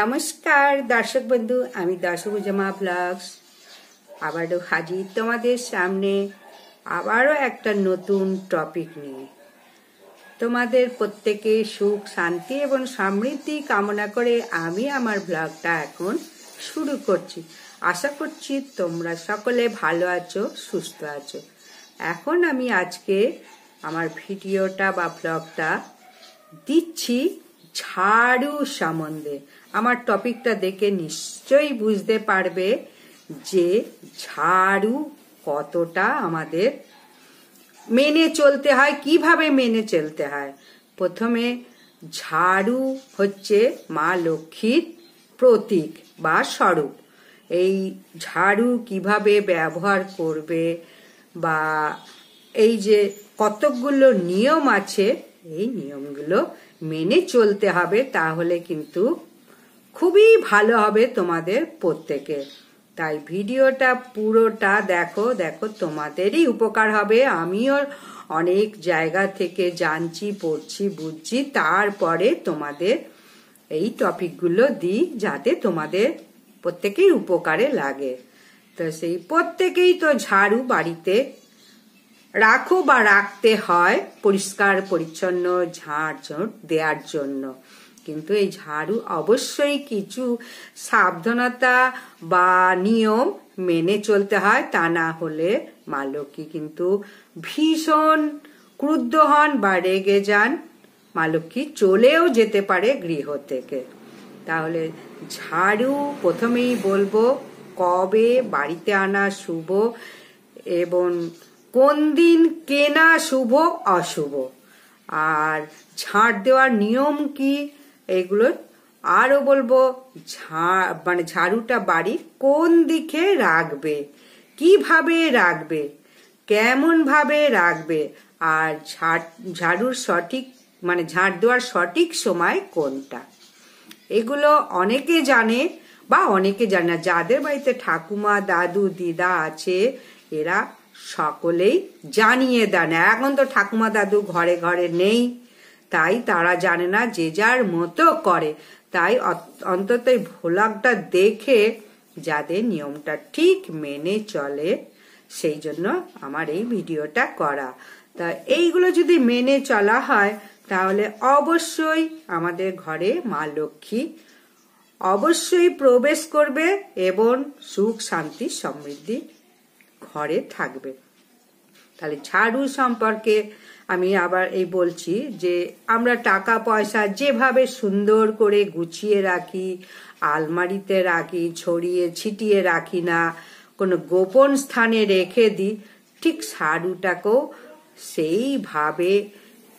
নমস্কার দর্শক বন্ধু আমি দশভুজমা ব্লগস আবারও হাজির তোমাদের সামনে আবারও একটা নতুন টপিক নিয়ে তোমাদের প্রত্যেকে সুখ শান্তি এবং সমৃদ্ধি কামনা করে আমি আমার ব্লগটা এখন শুরু করছি আশা করছি তোমরা সকলে ভালো আছো সুস্থ আছো এখন আমি আজকে আমার ভিডিওটা বা ব্লগটা দিচ্ছি ঝাড়ু সম্বন্ধে আমার টপিকটা দেখে নিশ্চয়ই বুঝতে পারবে যে ঝাড়ু কতটা আমাদের মেনে চলতে হয় কিভাবে মেনে চলতে হয় প্রথমে ঝাড়ু হচ্ছে মা লক্ষ্মীর প্রতীক বা স্বরূপ এই ঝাড়ু কিভাবে ব্যবহার করবে বা এই যে কতকগুলো নিয়ম আছে এই নিয়মগুলো মেনে চলতে হবে তাহলে কিন্তু খুবই ভালো হবে তোমাদের প্রত্যেকে তাই ভিডিওটা পুরোটা দেখো দেখো তোমাদেরই উপকার হবে আমিও অনেক জায়গা থেকে জানছি পড়ছি বুঝছি তারপরে তোমাদের এই টপিকগুলো দিই যাতে তোমাদের প্রত্যেকেই উপকারে লাগে তো সেই প্রত্যেকেই তো ঝাড়ু বাড়িতে রাখো বা রাখতে হয় পরিষ্কার পরিচ্ছন্ন ঝাড়ঝোঁট দেওয়ার জন্য কিন্তু এই ঝাড়ু অবশ্যই কিছু সাবধানতা বা নিয়ম মেনে চলতে হয় তা না হলে মা লক্ষ্মী কিন্তু ভীষণ ক্রুদ্ধ হন বা রেগে যান মা লক্ষ্মী চলেও যেতে পারে গৃহ থেকে তাহলে ঝাড়ু প্রথমেই বলবো কবে বাড়িতে আনা শুভ এবং কোন দিন কেনা শুভ অশুভ আর ঝাঁট দেওয়ার নিয়ম কি এগুলো আরও বলবো মানে ঝাড়ুটা বাড়ি কোন দিকে রাখবে কিভাবে রাখবে কেমন ভাবে রাখবে আর ঝাড়ুর সঠিক মানে ঝাঁট দেওয়ার সঠিক সময় কোনটা এগুলো অনেকে জানে বা অনেকে জানে না যাদের বাড়িতে ঠাকুমা দাদু দিদা আছে এরা সকলেই জানিয়ে দেন এখন তো ঠাকুমা দাদু ঘরে ঘরে নেই তাই তারা জানে না যে যার মতো করে তাই অন্তত ভোলাকটা দেখে যাদের নিয়মটা ঠিক মেনে চলে সেই জন্য আমার এই ভিডিওটা করা তা এইগুলো যদি মেনে চলা হয় তাহলে অবশ্যই আমাদের ঘরে মা লক্ষ্মী অবশ্যই প্রবেশ করবে এবং সুখ শান্তি সমৃদ্ধি ঘরে থাকবে তাহলে ঝাড়ু সম্পর্কে আমি আবার এই বলছি যে আমরা টাকা পয়সা যেভাবে সুন্দর করে গুছিয়ে রাখি আলমারিতে রাখি ছড়িয়ে ছিটিয়ে রাখি না কোনো গোপন স্থানে রেখে দিই ঠিক ঝাড়ুটাকেও সেইভাবে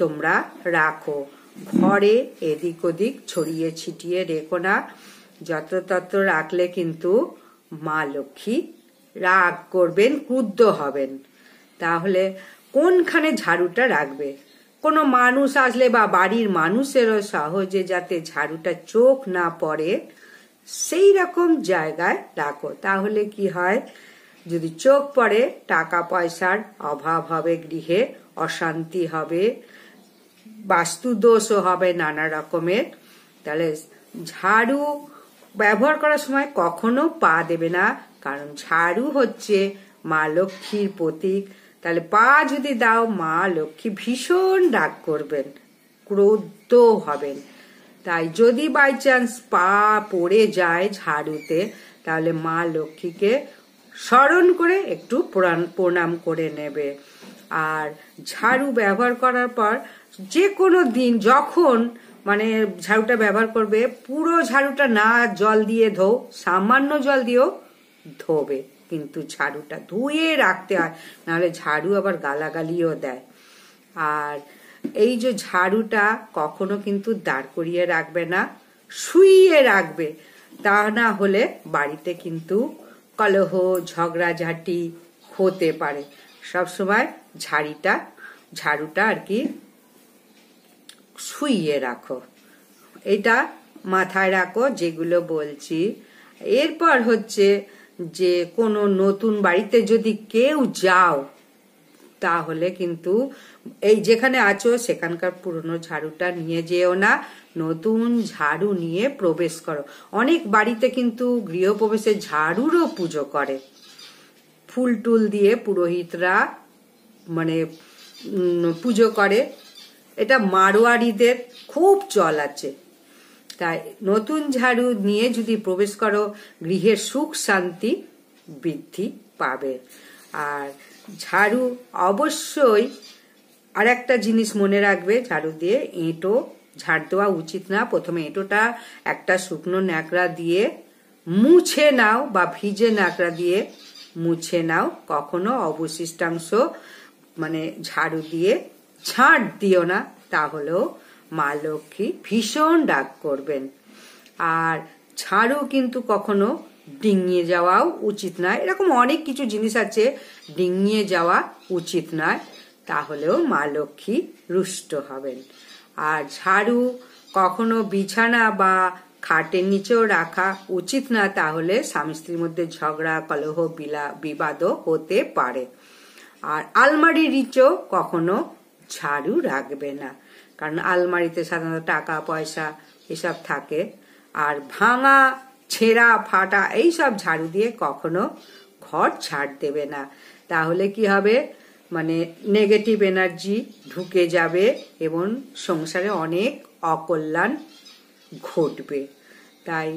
তোমরা রাখো ঘরে এদিক ওদিক ছড়িয়ে ছিটিয়ে রেখো না যত তত রাখলে কিন্তু মা লক্ষ্মী রাগ করবেন ক্রুদ্ধ হবেন তাহলে কোনখানে ঝাড়ুটা রাখবে কোনো মানুষ আসলে বা বাড়ির মানুষেরও সহজে যাতে ঝাড়ুটা চোখ না পড়ে সেই রকম জায়গায় রাখো তাহলে কি হয় যদি চোখ পড়ে টাকা পয়সার অভাব হবে গৃহে অশান্তি হবে বাস্তু দোষও হবে নানা রকমের তাহলে ঝাড়ু ব্যবহার করার সময় কখনো পা দেবে না কারণ ঝাড়ু হচ্ছে মা লক্ষ্মীর প্রতীক তাহলে পা যদি দাও মা লক্ষ্মী ভীষণ রাগ করবেন ক্রোধ হবেন তাই যদি বাই চান্স পা পড়ে যায় ঝাড়ুতে তাহলে মা লক্ষ্মীকে স্মরণ করে একটু প্রণাম করে নেবে আর ঝাড়ু ব্যবহার করার পর যে কোনো দিন যখন মানে ঝাড়ুটা ব্যবহার করবে পুরো ঝাড়ুটা না জল দিয়ে ধো সামান্য জল দিয়েও ধোবে কিন্তু ঝাড়ুটা ধুয়ে রাখতে হয় নাহলে ঝাড়ু আবার গালাগালিও দেয় আর এই যে ঝাড়ুটা কখনো কিন্তু দাঁড় করিয়ে রাখবে না শুইয়ে রাখবে তা না হলে বাড়িতে কিন্তু কলহ ঝগড়া ঝগড়াঝাটি হতে পারে সবসময় ঝাড়িটা ঝাড়ুটা আর কি শুইয়ে রাখো এটা মাথায় রাখো যেগুলো বলছি এরপর হচ্ছে যে কোনো নতুন বাড়িতে যদি কেউ যাও তাহলে কিন্তু এই যেখানে আছো সেখানকার পুরনো ঝাড়ুটা নিয়ে যেও না নতুন ঝাড়ু নিয়ে প্রবেশ করো অনেক বাড়িতে কিন্তু গৃহপ্রবেশে ঝাড়ুরও পুজো করে ফুল টুল দিয়ে পুরোহিতরা মানে পুজো করে এটা মারোয়ারিদের খুব চল আছে তাই নতুন ঝাড়ু নিয়ে যদি প্রবেশ করো গৃহের সুখ শান্তি বৃদ্ধি পাবে আর ঝাড়ু অবশ্যই আর একটা জিনিস মনে রাখবে ঝাড়ু দিয়ে এঁটো ঝাড় দেওয়া উচিত না প্রথমে এঁটোটা একটা শুকনো ন্যাকড়া দিয়ে মুছে নাও বা ভিজে ন্যাকড়া দিয়ে মুছে নাও কখনো অবশিষ্টাংশ মানে ঝাড়ু দিয়ে ঝাঁট দিও না তাহলেও মা লক্ষ্মী ভীষণ ডাক করবেন আর ছাড়ও কিন্তু কখনো ডিঙিয়ে যাওয়াও উচিত নয় এরকম অনেক কিছু জিনিস আছে ডিঙিয়ে যাওয়া উচিত নয় তাহলেও মা লক্ষ্মী রুষ্ট হবেন আর ঝাড়ু কখনো বিছানা বা খাটের নিচেও রাখা উচিত না তাহলে স্বামী স্ত্রীর মধ্যে ঝগড়া কলহ বিলা বিবাদও হতে পারে আর আলমারির নিচেও কখনো ঝাড়ু রাখবে না কারণ আলমারিতে সাধারণত টাকা পয়সা এসব থাকে আর ভাঙা ছেঁড়া ফাটা এইসব ঝাড়ু দিয়ে কখনো ঘর ছাড় দেবে না তাহলে কি হবে মানে নেগেটিভ এনার্জি ঢুকে যাবে এবং সংসারে অনেক অকল্যাণ ঘটবে তাই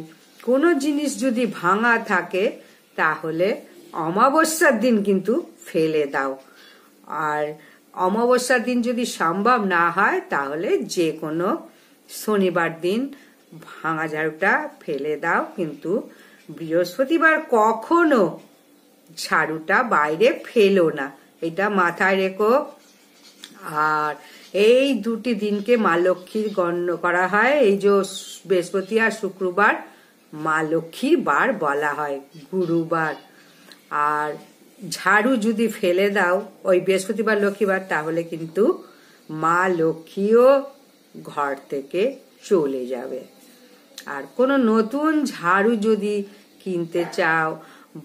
কোনো জিনিস যদি ভাঙা থাকে তাহলে অমাবস্যার দিন কিন্তু ফেলে দাও আর অমাবস্যার দিন যদি সম্ভব না হয় তাহলে যে কোনো শনিবার দিন ভাঙা ঝাড়ুটা ফেলে দাও কিন্তু বৃহস্পতিবার কখনো ঝাড়ুটা বাইরে ফেলো না এটা মাথায় রেখো আর এই দুটি দিনকে মা লক্ষ্মীর গণ্য করা হয় এই যে বৃহস্পতি আর শুক্রবার মা লক্ষ্মীর বার বলা হয় গুরুবার আর ঝাড়ু যদি ফেলে দাও ওই বৃহস্পতিবার লক্ষ্মীবার তাহলে কিন্তু মা লক্ষ্মীও ঘর থেকে চলে যাবে আর কোনো নতুন ঝাড়ু যদি কিনতে চাও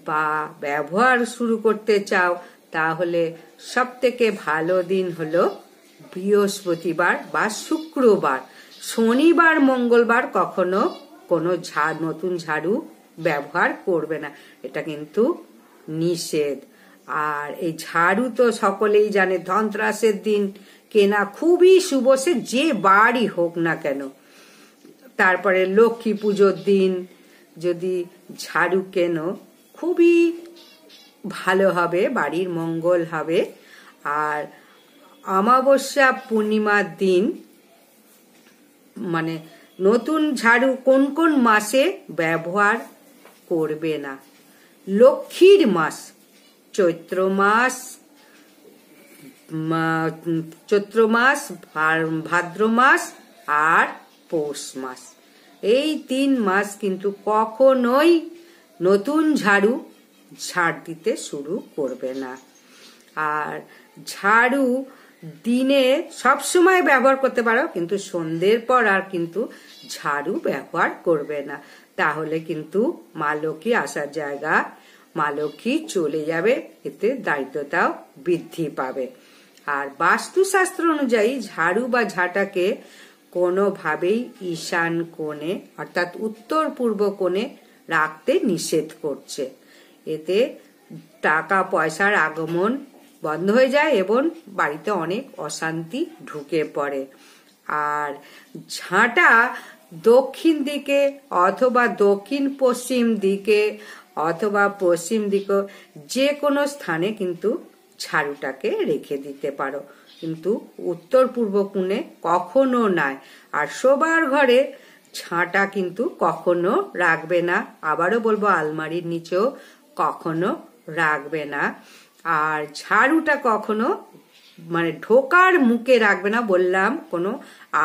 বা ব্যবহার শুরু করতে চাও তাহলে সব থেকে ভালো দিন হলো বৃহস্পতিবার বা শুক্রবার শনিবার মঙ্গলবার কখনো কোনো ঝাড় নতুন ঝাড়ু ব্যবহার করবে না এটা কিন্তু নিষেধ আর এই ঝাড়ু তো সকলেই জানে ধনত্রাসের দিন কেনা খুবই শুভ সে যে বাড়ি হোক না কেন তারপরে লক্ষ্মী পুজোর দিন যদি ঝাড়ু কেন খুবই ভালো হবে বাড়ির মঙ্গল হবে আর অমাবস্যা পূর্ণিমার দিন মানে নতুন ঝাড়ু কোন কোন মাসে ব্যবহার করবে না লক্ষ্মীর মাস চৈত্র মাস চৈত্র মাস ভাদ্র মাস আর পৌষ মাস এই তিন মাস কিন্তু কখনোই নতুন ঝাড়ু ঝাড় দিতে শুরু করবে না আর ঝাড়ু দিনে সব সময় ব্যবহার করতে পারো কিন্তু সন্ধ্যের পর আর কিন্তু ঝাড়ু ব্যবহার করবে না তাহলে কিন্তু মা লক্ষ্মী আসার জায়গা মা লক্ষ্মী চলে যাবে এতে দায়িত্বতাও বৃদ্ধি পাবে আর বাস্তুশাস্ত্র অনুযায়ী ঝাড়ু বা ঝাঁটাকে কোনোভাবেই ঈশান কোণে অর্থাৎ উত্তর পূর্ব কোণে রাখতে নিষেধ করছে এতে টাকা পয়সার আগমন বন্ধ হয়ে যায় এবং বাড়িতে অনেক অশান্তি ঢুকে পড়ে আর ঝাঁটা দক্ষিণ দিকে অথবা দক্ষিণ পশ্চিম দিকে অথবা পশ্চিম দিকে যে কোনো স্থানে কিন্তু ঝাড়ুটাকে রেখে দিতে পারো কিন্তু উত্তর পূর্ব কোণে কখনো নয় আর শোবার ঘরে ছাঁটা কিন্তু কখনো রাখবে না আবারও বলবো আলমারির নিচেও কখনো রাখবে না আর ঝাড়ুটা কখনো মানে ঢোকার মুখে রাখবে না বললাম কোনো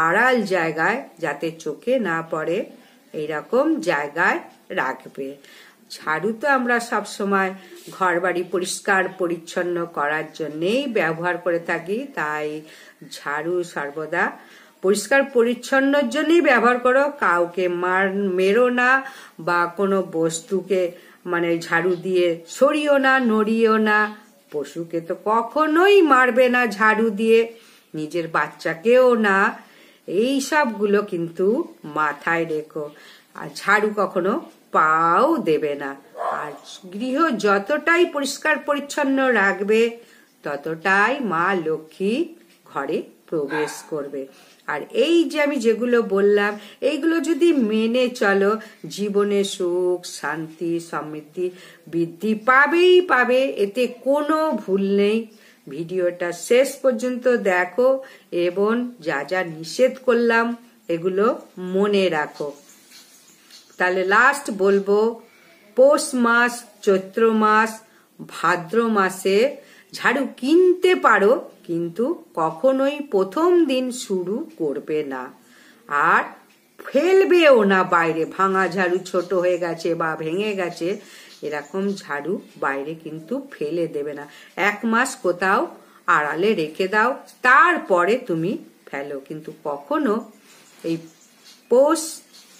আড়াল জায়গায় যাতে চোখে না পড়ে এইরকম জায়গায় রাখবে ঝাড়ু তো আমরা সব সময় ঘর বাড়ি পরিষ্কার পরিচ্ছন্ন করার জন্যেই ব্যবহার করে থাকি তাই ঝাড়ু সর্বদা পরিষ্কার পরিচ্ছন্নর জন্যই ব্যবহার করো কাউকে মার মেরো না বা কোনো বস্তুকে মানে ঝাড়ু দিয়ে সরিও না নড়িও না পশুকে তো কখনোই মারবে না ঝাড়ু দিয়ে নিজের বাচ্চাকেও না এই সবগুলো কিন্তু মাথায় রেখো আর ঝাড়ু কখনো পাও দেবে না আর গৃহ যতটাই পরিষ্কার পরিচ্ছন্ন রাখবে ততটাই মা লক্ষ্মী ঘরে প্রবেশ করবে আর এই যে আমি যেগুলো বললাম এইগুলো যদি মেনে চলো জীবনে সুখ শান্তি সমৃদ্ধি বৃদ্ধি পাবেই পাবে এতে কোনো ভুল নেই ভিডিওটা শেষ পর্যন্ত দেখো এবং যা যা নিষেধ করলাম এগুলো মনে রাখো তাহলে লাস্ট বলবো পৌষ মাস চৈত্র মাস ভাদ্র মাসে ঝাড়ু কিনতে পারো কিন্তু কখনোই প্রথম দিন শুরু করবে না আর ফেলবেও না বাইরে ভাঙা ঝাড়ু ছোট হয়ে গেছে বা ভেঙে গেছে এরকম ঝাড়ু বাইরে কিন্তু ফেলে দেবে না এক মাস কোথাও আড়ালে রেখে দাও তারপরে তুমি ফেলো কিন্তু কখনো এই পৌষ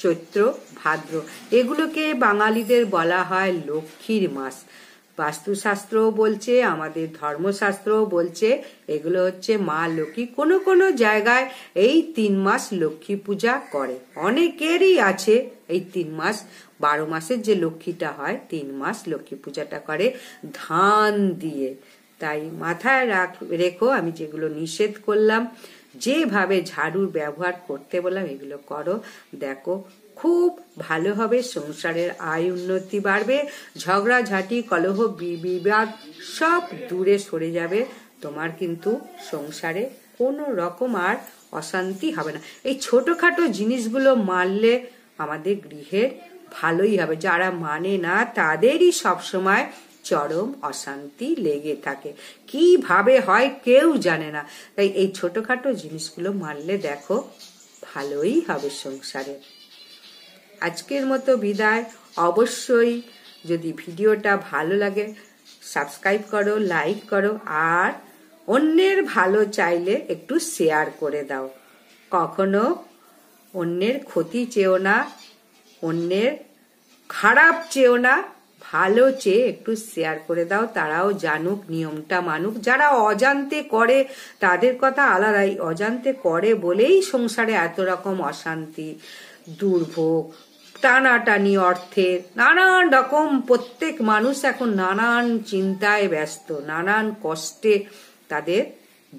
চৈত্র ভাদ্র এগুলোকে বাঙালিদের বলা হয় লক্ষ্মীর মাস বাস্তুশাস্ত্রও বলছে আমাদের ধর্মশাস্ত্রও বলছে এগুলো হচ্ছে মা লক্ষ্মী কোনো কোনো জায়গায় এই তিন মাস লক্ষ্মী পূজা করে অনেকেরই আছে এই তিন মাস বারো মাসের যে লক্ষ্মীটা হয় তিন মাস লক্ষ্মী পূজাটা করে ধান দিয়ে তাই মাথায় রাখ রেখো আমি যেগুলো নিষেধ করলাম যেভাবে ঝাড়ুর ব্যবহার করতে বললাম এগুলো করো দেখো খুব ভালো হবে সংসারের আয় উন্নতি বাড়বে ঝগড়াঝাটি কলহ বিবাদ সব দূরে সরে যাবে তোমার কিন্তু সংসারে কোনো রকম আর অশান্তি হবে না এই ছোটোখাটো জিনিসগুলো মানলে আমাদের গৃহের ভালোই হবে যারা মানে না তাদেরই সবসময় চরম অশান্তি লেগে থাকে কিভাবে হয় কেউ জানে না তাই এই ছোটোখাটো জিনিসগুলো মানলে দেখো ভালোই হবে সংসারে আজকের মতো বিদায় অবশ্যই যদি ভিডিওটা ভালো লাগে সাবস্ক্রাইব করো লাইক করো আর অন্যের ভালো চাইলে একটু শেয়ার করে দাও কখনো অন্যের ক্ষতি চেও না অন্যের খারাপ চেও না ভালো চেয়ে একটু শেয়ার করে দাও তারাও জানুক নিয়মটা মানুক যারা অজান্তে করে তাদের কথা আলাদাই অজান্তে করে বলেই সংসারে এত রকম অশান্তি দুর্ভোগ টানাটানি অর্থের নানান রকম প্রত্যেক মানুষ এখন নানান চিন্তায় ব্যস্ত নানান কষ্টে তাদের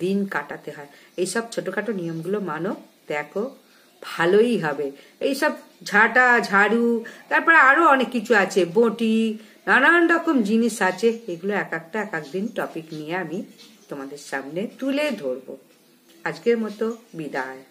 দিন কাটাতে হয় এইসব ছোটখাটো নিয়মগুলো মানো দেখো ভালোই হবে এইসব ঝাঁটা ঝাড়ু তারপরে আরও অনেক কিছু আছে বটি নানান রকম জিনিস আছে এগুলো এক একটা এক একদিন টপিক নিয়ে আমি তোমাদের সামনে তুলে ধরব আজকের মতো বিদায়